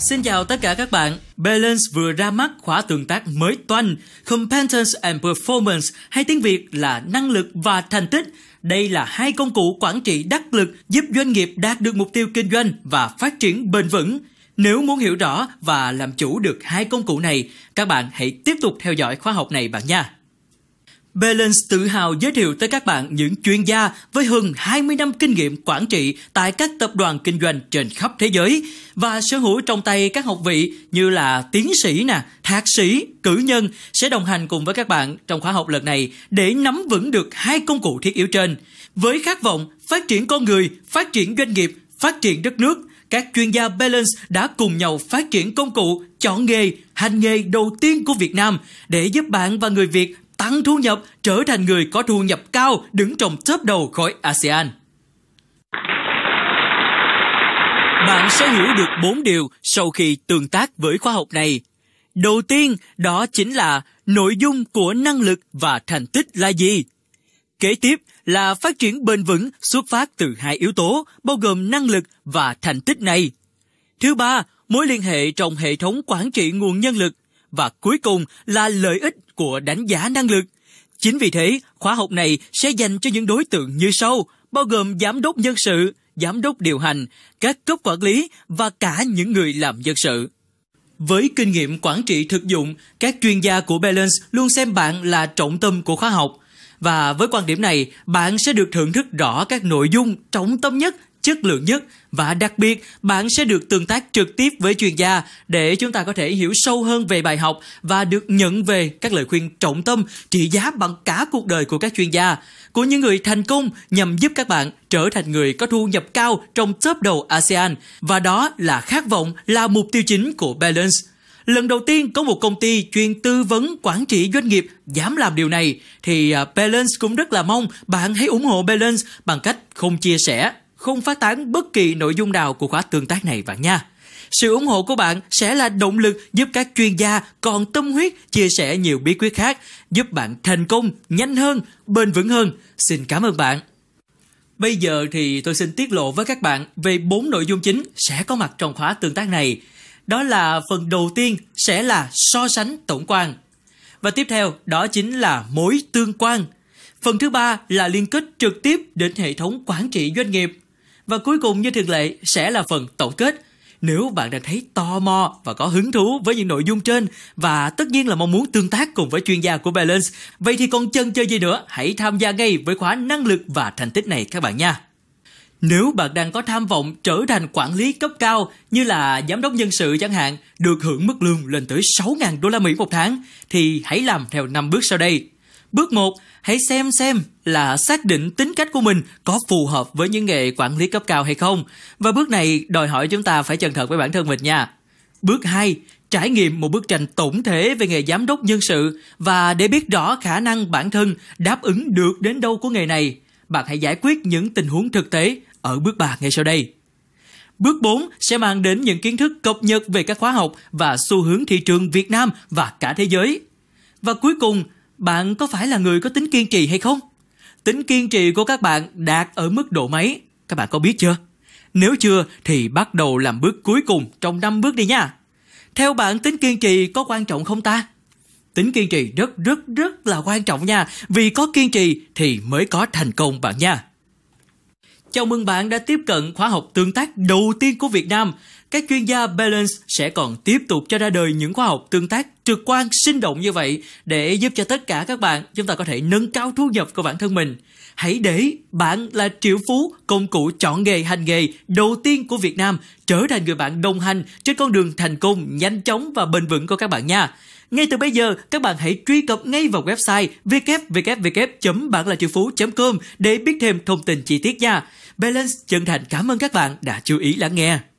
Xin chào tất cả các bạn. Balance vừa ra mắt khóa tương tác mới toanh Competence and Performance hay tiếng Việt là năng lực và thành tích. Đây là hai công cụ quản trị đắc lực giúp doanh nghiệp đạt được mục tiêu kinh doanh và phát triển bền vững. Nếu muốn hiểu rõ và làm chủ được hai công cụ này, các bạn hãy tiếp tục theo dõi khóa học này bạn nha. Balance tự hào giới thiệu tới các bạn những chuyên gia với hơn 20 năm kinh nghiệm quản trị tại các tập đoàn kinh doanh trên khắp thế giới và sở hữu trong tay các học vị như là tiến sĩ nè, thạc sĩ, cử nhân sẽ đồng hành cùng với các bạn trong khóa học lần này để nắm vững được hai công cụ thiết yếu trên. Với khát vọng phát triển con người, phát triển doanh nghiệp, phát triển đất nước, các chuyên gia Balance đã cùng nhau phát triển công cụ chọn nghề, hành nghề đầu tiên của Việt Nam để giúp bạn và người Việt tăng thu nhập, trở thành người có thu nhập cao, đứng trong top đầu khỏi ASEAN. Bạn sẽ hiểu được 4 điều sau khi tương tác với khóa học này. Đầu tiên, đó chính là nội dung của năng lực và thành tích là gì? Kế tiếp là phát triển bền vững xuất phát từ hai yếu tố bao gồm năng lực và thành tích này. Thứ ba, mối liên hệ trong hệ thống quản trị nguồn nhân lực và cuối cùng là lợi ích của đánh giá năng lực. Chính vì thế, khóa học này sẽ dành cho những đối tượng như sau, bao gồm giám đốc nhân sự, giám đốc điều hành, các cấp quản lý và cả những người làm dân sự. Với kinh nghiệm quản trị thực dụng, các chuyên gia của Balance luôn xem bạn là trọng tâm của khóa học. Và với quan điểm này, bạn sẽ được thưởng thức rõ các nội dung trọng tâm nhất chất lượng nhất và đặc biệt bạn sẽ được tương tác trực tiếp với chuyên gia để chúng ta có thể hiểu sâu hơn về bài học và được nhận về các lời khuyên trọng tâm trị giá bằng cả cuộc đời của các chuyên gia của những người thành công nhằm giúp các bạn trở thành người có thu nhập cao trong top đầu ASEAN và đó là khát vọng là mục tiêu chính của Balance. Lần đầu tiên có một công ty chuyên tư vấn quản trị doanh nghiệp dám làm điều này thì à, Balance cũng rất là mong bạn hãy ủng hộ Balance bằng cách không chia sẻ không phát tán bất kỳ nội dung nào của khóa tương tác này bạn nha. Sự ủng hộ của bạn sẽ là động lực giúp các chuyên gia còn tâm huyết chia sẻ nhiều bí quyết khác, giúp bạn thành công nhanh hơn, bền vững hơn. Xin cảm ơn bạn. Bây giờ thì tôi xin tiết lộ với các bạn về 4 nội dung chính sẽ có mặt trong khóa tương tác này. Đó là phần đầu tiên sẽ là so sánh tổng quan. Và tiếp theo đó chính là mối tương quan. Phần thứ ba là liên kết trực tiếp đến hệ thống quản trị doanh nghiệp và cuối cùng như thường lệ sẽ là phần tổng kết. Nếu bạn đang thấy tò mò và có hứng thú với những nội dung trên và tất nhiên là mong muốn tương tác cùng với chuyên gia của Balance, vậy thì còn chân chơi gì nữa, hãy tham gia ngay với khóa năng lực và thành tích này các bạn nha. Nếu bạn đang có tham vọng trở thành quản lý cấp cao như là giám đốc nhân sự chẳng hạn, được hưởng mức lương lên tới 6.000 đô la Mỹ một tháng thì hãy làm theo 5 bước sau đây. Bước 1, hãy xem xem là xác định tính cách của mình có phù hợp với những nghề quản lý cấp cao hay không. Và bước này đòi hỏi chúng ta phải chân thật với bản thân mình nha. Bước 2, trải nghiệm một bức tranh tổng thể về nghề giám đốc nhân sự và để biết rõ khả năng bản thân đáp ứng được đến đâu của nghề này, bạn hãy giải quyết những tình huống thực tế ở bước 3 ngay sau đây. Bước 4 sẽ mang đến những kiến thức cập nhật về các khóa học và xu hướng thị trường Việt Nam và cả thế giới. Và cuối cùng, bạn có phải là người có tính kiên trì hay không? Tính kiên trì của các bạn đạt ở mức độ mấy? Các bạn có biết chưa? Nếu chưa thì bắt đầu làm bước cuối cùng trong năm bước đi nha. Theo bạn tính kiên trì có quan trọng không ta? Tính kiên trì rất rất rất là quan trọng nha, vì có kiên trì thì mới có thành công bạn nha. Chào mừng bạn đã tiếp cận khóa học tương tác đầu tiên của Việt Nam các chuyên gia Balance sẽ còn tiếp tục cho ra đời những khóa học tương tác trực quan sinh động như vậy để giúp cho tất cả các bạn chúng ta có thể nâng cao thu nhập của bản thân mình. Hãy để bạn là triệu phú, công cụ chọn nghề hành nghề đầu tiên của Việt Nam trở thành người bạn đồng hành trên con đường thành công nhanh chóng và bền vững của các bạn nha. Ngay từ bây giờ, các bạn hãy truy cập ngay vào website www.bạnlachiệuphú.com để biết thêm thông tin chi tiết nha. Balance chân thành cảm ơn các bạn đã chú ý lắng nghe.